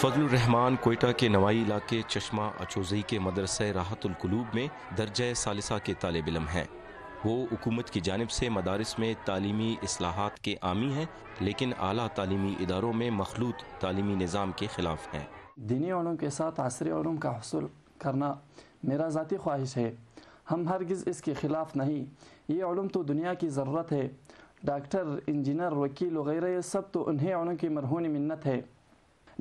فضل الرحمان کوئٹہ کے نوائی علاقے چشمہ اچوزئی کے مدرسہ راحت القلوب میں درجہ ثالثہ کے طالب علم ہیں وہ حکومت کی جانب سے مدارس میں تعلیمی اصلاحات کے عامی ہیں لیکن اعلیٰ تعلیمی اداروں میں مخلوط تعلیمی نظام کے خلاف ہیں دینی علوم کے ساتھ عصری علوم کا حصول کرنا میرا ذاتی خواہش ہے ہم ہرگز اس کے خلاف نہیں یہ علوم تو دنیا کی ضرورت ہے ڈاکٹر انجینئر وکیل وغیرہ یہ سب تو انہیں علوم کی مرہون منت ہے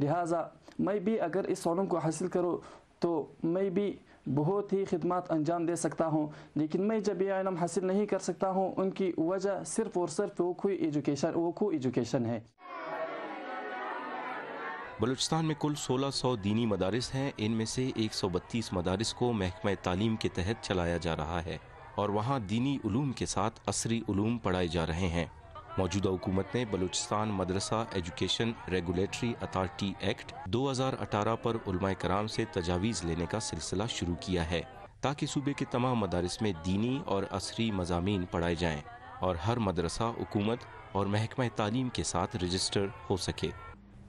لہٰذا میں بھی اگر اس علم کو حاصل کروں تو میں بھی بہت ہی خدمات انجام دے سکتا ہوں لیکن میں جب یہ علم حاصل نہیں کر سکتا ہوں ان کی وجہ صرف اور صرف ایجوکیشن ووکھو ایجوکیشن ہے بلوچستان میں کل سولہ سو دینی مدارس ہیں ان میں سے ایک سو بتیس مدارس کو محکمہ تعلیم کے تحت چلایا جا رہا ہے اور وہاں دینی علوم کے ساتھ عصری علوم پڑھائے جا رہے ہیں موجودہ حکومت نے بلوچستان مدرسہ ایجوکیشن ریگولیٹری اتھارٹی ایکٹ دو ہزار اٹھارہ پر علماء کرام سے تجاویز لینے کا سلسلہ شروع کیا ہے تاکہ صوبے کے تمام مدارس میں دینی اور عصری مضامین پڑھائے جائیں اور ہر مدرسہ حکومت اور محکمہ تعلیم کے ساتھ رجسٹر ہو سکے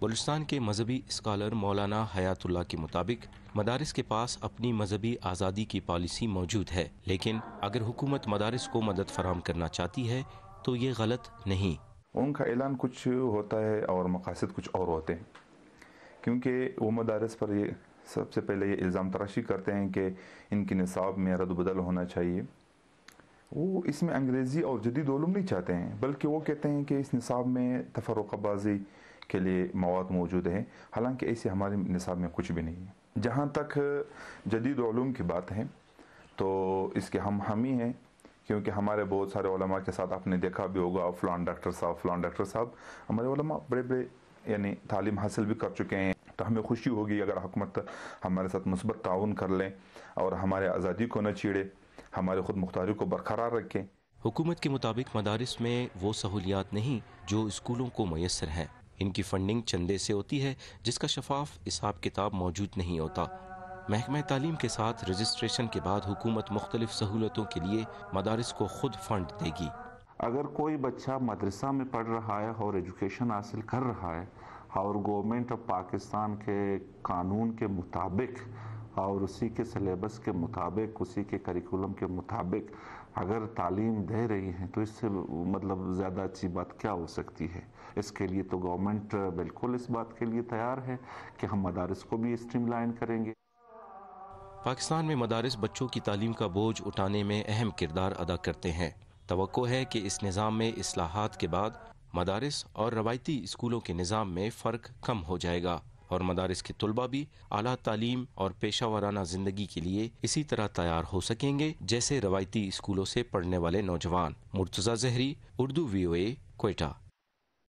بلوچستان کے مذہبی اسکالر مولانا حیات اللہ کے مطابق مدارس کے پاس اپنی مذہبی آزادی کی پالیسی موجود ہے لیکن اگر حکومت مدارس کو مدد فراہم کرنا چاہتی ہے تو یہ غلط نہیں ان کا اعلان کچھ ہوتا ہے اور مقاصد کچھ اور ہوتے ہیں کیونکہ وہ مدارس پر یہ سب سے پہلے یہ الزام تراشی کرتے ہیں کہ ان کے نصاب میں رد بدل ہونا چاہیے وہ اس میں انگریزی اور جدید علوم نہیں چاہتے ہیں بلکہ وہ کہتے ہیں کہ اس نصاب میں تفرق بازی کے لیے مواد موجود ہیں حالانکہ ایسے ہمارے نصاب میں کچھ بھی نہیں ہے جہاں تک جدید علوم کی بات ہے تو اس کے ہم ہم ہی ہیں کیونکہ ہمارے بہت سارے علماء کے ساتھ آپ نے دیکھا بھی ہوگا فلان ڈاکٹر صاحب فلان ڈاکٹر صاحب ہمارے علماء بڑے بڑے یعنی تعلیم حاصل بھی کر چکے ہیں تو ہمیں خوشی ہوگی اگر حکومت ہمارے ساتھ مثبت تعاون کر لیں اور ہمارے آزادی کو نہ چھیڑے ہمارے خود مختاری کو برقرار رکھیں حکومت کے مطابق مدارس میں وہ سہولیات نہیں جو اسکولوں کو میسر ہیں ان کی فنڈنگ چندے سے ہوتی ہے جس کا شفاف حساب کتاب موجود نہیں ہوتا محکمہ تعلیم کے ساتھ رجسٹریشن کے بعد حکومت مختلف سہولتوں کے لیے مدارس کو خود فنڈ دے گی اگر کوئی بچہ مدرسہ میں پڑھ رہا ہے اور ایجوکیشن حاصل کر رہا ہے اور گورنمنٹ آف پاکستان کے قانون کے مطابق اور اسی کے سلیبس کے مطابق اسی کے کریکولم کے مطابق اگر تعلیم دے رہی ہیں تو اس سے مطلب زیادہ اچھی بات کیا ہو سکتی ہے اس کے لیے تو گورنمنٹ بالکل اس بات کے لیے تیار ہے کہ ہم مدارس کو بھی اسٹریم لائن کریں گے پاکستان میں مدارس بچوں کی تعلیم کا بوجھ اٹھانے میں اہم کردار ادا کرتے ہیں توقع ہے کہ اس نظام میں اصلاحات کے بعد مدارس اور روایتی اسکولوں کے نظام میں فرق کم ہو جائے گا اور مدارس کے طلبہ بھی اعلیٰ تعلیم اور پیشہ ورانہ زندگی کے لیے اسی طرح تیار ہو سکیں گے جیسے روایتی اسکولوں سے پڑھنے والے نوجوان مرتضی زہری اردو وی او اے کوئٹہ